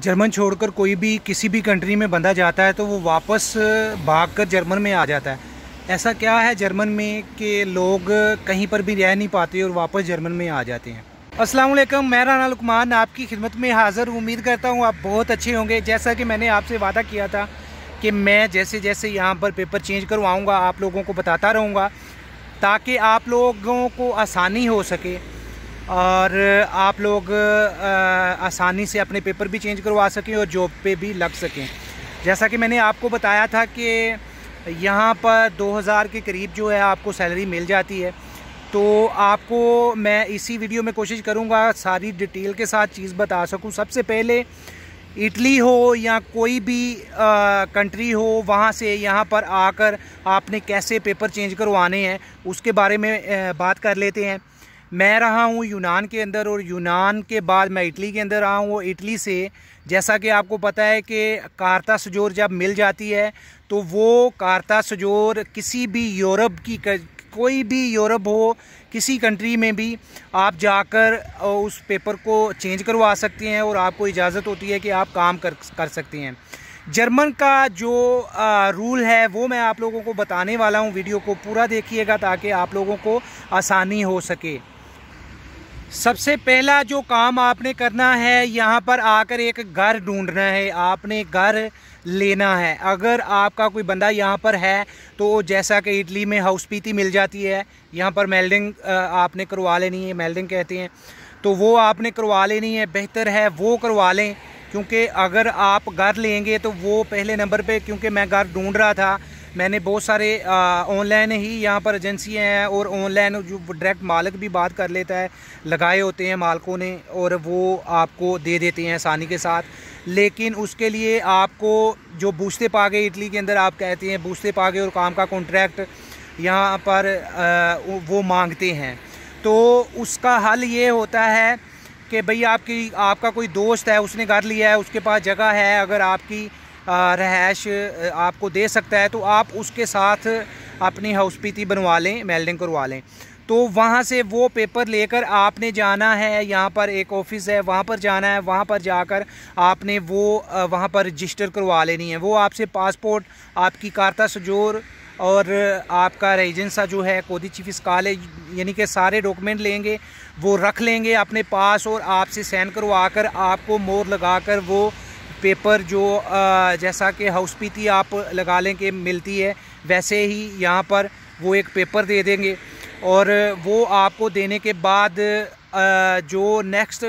German छोड़कर कोई भी किसी भी कंट्री में बंधा जाता है तो वो वापस भाग कर जर्मन में आ जाता है ऐसा क्या है जर्मन में कि लोग कहीं पर भी रह नहीं पाते और वापस जर्मन में आ जाते हैं असलम मैं राना लुकमान आपकी खिदमत में हाज़र उम्मीद करता हूँ आप बहुत अच्छे होंगे जैसा कि मैंने आपसे वादा किया था कि मैं जैसे जैसे यहाँ पर पेपर चेंज करवाऊँगा आप लोगों को बताता रहूँगा ताकि आप लोगों को आसानी हो सके और आप लोग आसानी से अपने पेपर भी चेंज करवा सकें और जॉब पे भी लग सकें जैसा कि मैंने आपको बताया था कि यहाँ पर 2000 के करीब जो है आपको सैलरी मिल जाती है तो आपको मैं इसी वीडियो में कोशिश करूँगा सारी डिटेल के साथ चीज़ बता सकूँ सबसे पहले इटली हो या कोई भी आ, कंट्री हो वहाँ से यहाँ पर आकर आपने कैसे पेपर चेंज करवाने हैं उसके बारे में बात कर लेते हैं मैं रहा हूँ यूनान के अंदर और यूनान के बाद मैं इटली के अंदर रहा हूँ वो इटली से जैसा कि आपको पता है कि कारता सजोर जब मिल जाती है तो वो कार्ता सजोर किसी भी यूरोप की कोई भी यूरोप हो किसी कंट्री में भी आप जाकर उस पेपर को चेंज करवा सकते हैं और आपको इजाज़त होती है कि आप काम कर कर सकते हैं जर्मन का जो आ, रूल है वो मैं आप लोगों को बताने वाला हूँ वीडियो को पूरा देखिएगा ताकि आप लोगों को आसानी हो सके सबसे पहला जो काम आपने करना है यहाँ पर आकर एक घर ढूंढना है आपने घर लेना है अगर आपका कोई बंदा यहाँ पर है तो जैसा कि इडली में हाउस पीती मिल जाती है यहाँ पर मेल्डिंग आपने करवा लेनी है मेल्डिंग कहते हैं तो वो आपने करवा लेनी है बेहतर है वो करवा लें क्योंकि अगर आप घर लेंगे तो वो पहले नंबर पे क्योंकि मैं घर ढूंढ रहा था मैंने बहुत सारे ऑनलाइन ही यहाँ पर एजेंसियाँ हैं और ऑनलाइन जो डायरेक्ट मालिक भी बात कर लेता है लगाए होते हैं मालकों ने और वो आपको दे देते हैं आसानी के साथ लेकिन उसके लिए आपको जो बूझते पागे इटली के अंदर आप कहते हैं बूझते पागे और काम का कॉन्ट्रैक्ट यहाँ पर आ, वो मांगते हैं तो उसका हल ये होता है कि भाई आपकी आपका कोई दोस्त है उसने घर लिया है उसके पास जगह है अगर आपकी रहायश आपको दे सकता है तो आप उसके साथ अपनी हाउस पीती बनवा लें मेल्डिंग करवा लें तो वहाँ से वो पेपर लेकर आपने जाना है यहाँ पर एक ऑफिस है वहाँ पर जाना है वहाँ पर जाकर आपने वो वहाँ पर रजिस्टर करवा लेनी है वो आपसे पासपोर्ट आपकी कारता सजोर और आपका रेजेंसा जो है कोदी चीफ स्काले यानी कि सारे डॉक्यूमेंट लेंगे वो रख लेंगे अपने पास और आपसे सैन करवा कर आपको मोर लगा कर वो पेपर जो जैसा कि हाउस पीती आप लगा लें कि मिलती है वैसे ही यहाँ पर वो एक पेपर दे देंगे और वो आपको देने के बाद जो नेक्स्ट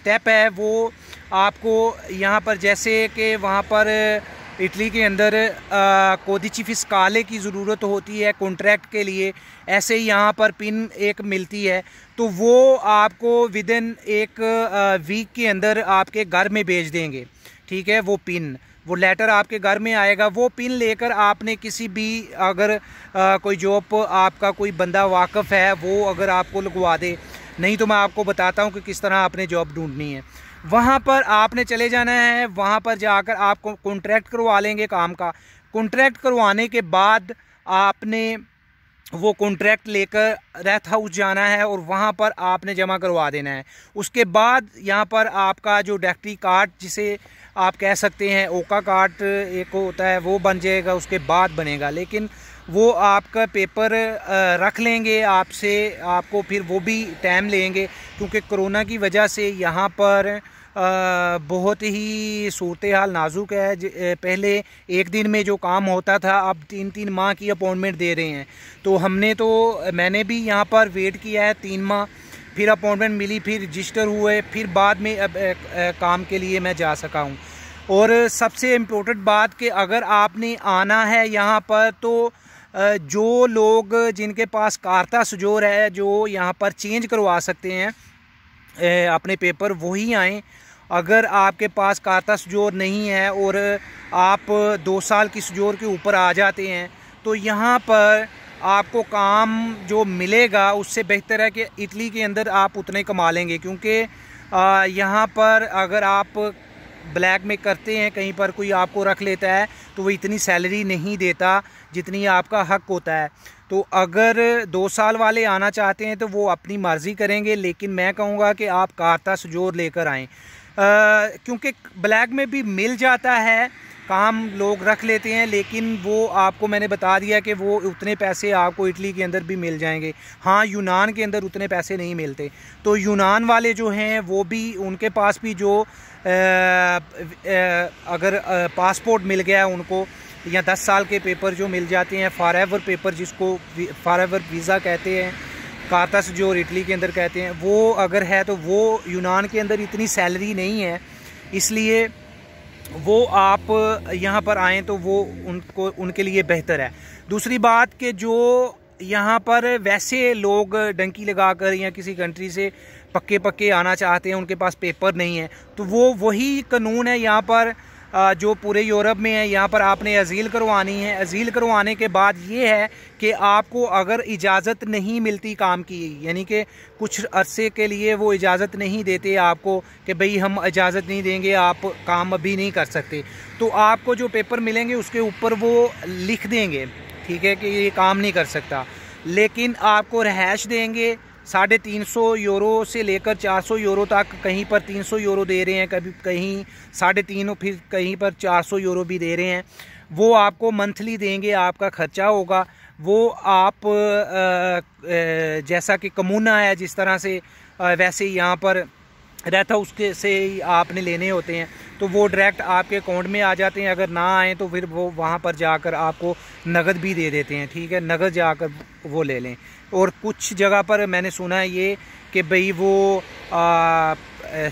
स्टेप है वो आपको यहाँ पर जैसे कि वहाँ पर इटली के अंदर कोदिची फिसकाले की ज़रूरत होती है कॉन्ट्रैक्ट के लिए ऐसे ही यहाँ पर पिन एक मिलती है तो वो आपको विद इन एक वीक के अंदर आपके घर में भेज देंगे ठीक है वो पिन वो लेटर आपके घर में आएगा वो पिन लेकर आपने किसी भी अगर आ, कोई जॉब आपका कोई बंदा वाकफ़ है वो अगर आपको लगवा दे नहीं तो मैं आपको बताता हूँ कि किस तरह आपने जॉब ढूंढनी है वहाँ पर आपने चले जाना है वहाँ पर जाकर आपको कॉन्ट्रैक्ट करवा लेंगे काम का कॉन्ट्रैक्ट करवाने के बाद आपने वो कॉन्ट्रैक्ट लेकर रेथ हाउस जाना है और वहाँ पर आपने जमा करवा देना है उसके बाद यहाँ पर आपका जो डायरेक्टरी कार्ड जिसे आप कह सकते हैं ओका कार्ड एक होता है वो बन जाएगा उसके बाद बनेगा लेकिन वो आपका पेपर रख लेंगे आपसे आपको फिर वो भी टाइम लेंगे क्योंकि कोरोना की वजह से यहाँ पर बहुत ही सूरत हाल नाजुक है पहले एक दिन में जो काम होता था अब तीन तीन माह की अपॉइंटमेंट दे रहे हैं तो हमने तो मैंने भी यहाँ पर वेट किया है तीन माह फिर अपॉइंटमेंट मिली फिर रजिस्टर हुए फिर बाद में अब काम के लिए मैं जा सका हूँ और सबसे इम्पोर्टेंट बात कि अगर आपने आना है यहाँ पर तो जो लोग जिनके पास कार्ता सजोर है जो यहाँ पर चेंज करवा सकते हैं अपने पेपर वही आएँ अगर आपके पास काता सजोर नहीं है और आप दो साल की सजोर के ऊपर आ जाते हैं तो यहाँ पर आपको काम जो मिलेगा उससे बेहतर है कि इटली के अंदर आप उतने कमा लेंगे क्योंकि यहाँ पर अगर आप ब्लैक में करते हैं कहीं पर कोई आपको रख लेता है तो वो इतनी सैलरी नहीं देता जितनी आपका हक होता है तो अगर दो साल वाले आना चाहते हैं तो वो अपनी मर्ज़ी करेंगे लेकिन मैं कहूँगा कि आप कारता सजोर लेकर आएँ क्योंकि ब्लैक में भी मिल जाता है काम लोग रख लेते हैं लेकिन वो आपको मैंने बता दिया कि वो उतने पैसे आपको इटली के अंदर भी मिल जाएंगे हाँ यूनान के अंदर उतने पैसे नहीं मिलते तो यूनान वाले जो हैं वो भी उनके पास भी जो आ, आ, अगर आ, पासपोर्ट मिल गया उनको या दस साल के पेपर जो मिल जाते हैं फार एवर पेपर जिसको फार एवर वीज़ा कहते हैं कातस जो इटली के अंदर कहते हैं वो अगर है तो वो यूनान के अंदर इतनी सैलरी नहीं है इसलिए वो आप यहाँ पर आएँ तो वो उनको उनके लिए बेहतर है दूसरी बात कि जो यहाँ पर वैसे लोग डंकी लगा कर या किसी कंट्री से पक्के पक्के आना चाहते हैं उनके पास पेपर नहीं है तो वो वही कानून है यहाँ पर जो पूरे यूरोप में है यहाँ पर आपने अजील करवानी है अजील करवाने के बाद ये है कि आपको अगर इजाज़त नहीं मिलती काम की यानी कि कुछ अरसे के लिए वो इजाज़त नहीं देते आपको कि भई हम इजाज़त नहीं देंगे आप काम अभी नहीं कर सकते तो आपको जो पेपर मिलेंगे उसके ऊपर वो लिख देंगे ठीक है कि ये काम नहीं कर सकता लेकिन आपको रहायश देंगे साढ़े तीन सौ यूरो से लेकर चार सौ यूरो तक कहीं पर तीन सौ यूरो दे रहे हैं कभी कहीं साढ़े तीन फिर कहीं पर चार सौ यूरो भी दे रहे हैं वो आपको मंथली देंगे आपका खर्चा होगा वो आप जैसा कि कमूना है जिस तरह से वैसे यहाँ पर रहता उसके से ही आपने लेने होते हैं तो वो डायरेक्ट आपके अकाउंट में आ जाते हैं अगर ना आएँ तो फिर वो वहाँ पर जाकर आपको नगद भी दे देते हैं ठीक है नगद जाकर वो ले लें और कुछ जगह पर मैंने सुना है ये कि भई वो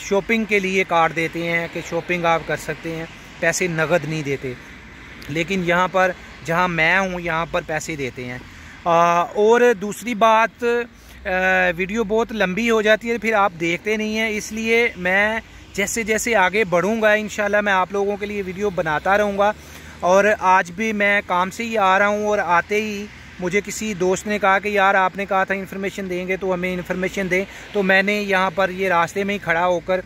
शॉपिंग के लिए कार्ड देते हैं कि शॉपिंग आप कर सकते हैं पैसे नगद नहीं देते लेकिन यहाँ पर जहाँ मैं हूँ यहाँ पर पैसे देते हैं आ, और दूसरी बात आ, वीडियो बहुत लंबी हो जाती है फिर आप देखते नहीं हैं इसलिए मैं जैसे जैसे आगे बढ़ूँगा इन मैं आप लोगों के लिए वीडियो बनाता रहूँगा और आज भी मैं काम से ही आ रहा हूँ और आते ही मुझे किसी दोस्त ने कहा कि यार आपने कहा था इन्फॉर्मेशन देंगे तो हमें इन्फॉर्मेशन दें तो मैंने यहाँ पर ये रास्ते में ही खड़ा होकर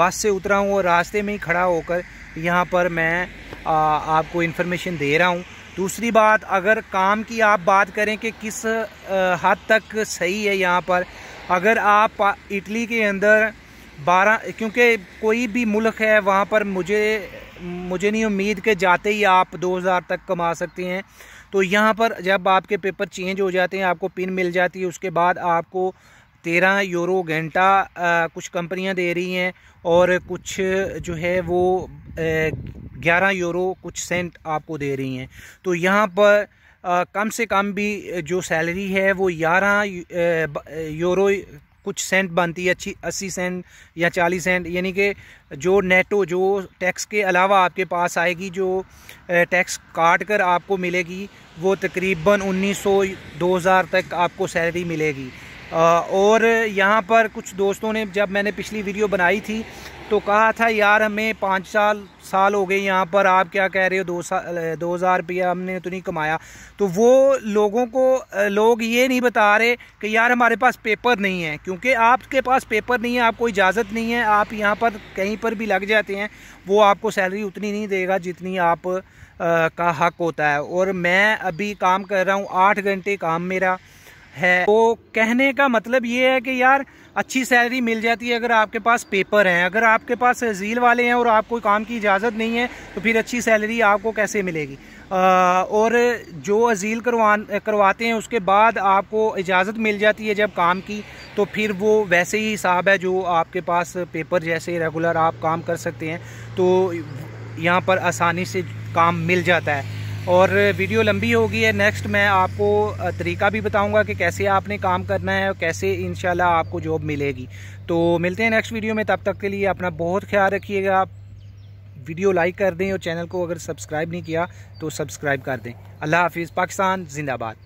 बस से उतरा हूँ और रास्ते में ही खड़ा होकर यहाँ पर मैं आ, आपको इन्फॉर्मेशन दे रहा हूँ दूसरी बात अगर काम की आप बात करें कि किस हद तक सही है यहाँ पर अगर आप इटली के अंदर बारह क्योंकि कोई भी मुल्क है वहाँ पर मुझे मुझे नहीं उम्मीद कि जाते ही आप दो हज़ार तक कमा सकते हैं तो यहाँ पर जब आपके पेपर चेंज हो जाते हैं आपको पिन मिल जाती है उसके बाद आपको तेरह यूरो घंटा कुछ कंपनियाँ दे रही हैं और कुछ जो है वो ग्यारह यूरो कुछ सेंट आपको दे रही हैं तो यहाँ पर आ, कम से कम भी जो सैलरी है वो ग्यारह यूरो कुछ सेंट बनती है अच्छी अस्सी सेंट या चालीस सेंट यानी कि जो नेटो जो टैक्स के अलावा आपके पास आएगी जो टैक्स काट कर आपको मिलेगी वो तकरीबन 1900 2000 तक आपको सैलरी मिलेगी और यहाँ पर कुछ दोस्तों ने जब मैंने पिछली वीडियो बनाई थी तो कहा था यार हमें पाँच साल साल हो गए यहाँ पर आप क्या कह रहे हो दो साल दो हज़ार रुपया हमने तो नहीं कमाया तो वो लोगों को लोग ये नहीं बता रहे कि यार हमारे पास पेपर नहीं है क्योंकि आपके पास पेपर नहीं है आपको इजाज़त नहीं है आप यहाँ पर कहीं पर भी लग जाते हैं वो आपको सैलरी उतनी नहीं देगा जितनी आप आ, का हक होता है और मैं अभी काम कर रहा हूँ आठ घंटे काम मेरा है तो कहने का मतलब ये है कि यार अच्छी सैलरी मिल जाती है अगर आपके पास पेपर हैं अगर आपके पास झील वाले हैं और आपको काम की इजाज़त नहीं है तो फिर अच्छी सैलरी आपको कैसे मिलेगी आ, और जो अजील करवा करवाते हैं उसके बाद आपको इजाज़त मिल जाती है जब काम की तो फिर वो वैसे ही हिसाब है जो आपके पास पेपर जैसे रेगुलर आप काम कर सकते हैं तो यहाँ पर आसानी से काम मिल जाता है और वीडियो लंबी होगी है नेक्स्ट मैं आपको तरीका भी बताऊंगा कि कैसे आपने काम करना है और कैसे इन आपको जॉब मिलेगी तो मिलते हैं नेक्स्ट वीडियो में तब तक के लिए अपना बहुत ख्याल रखिएगा आप वीडियो लाइक कर दें और चैनल को अगर सब्सक्राइब नहीं किया तो सब्सक्राइब कर दें अल्लाह हाफिज़ पाकिस्तान जिंदाबाद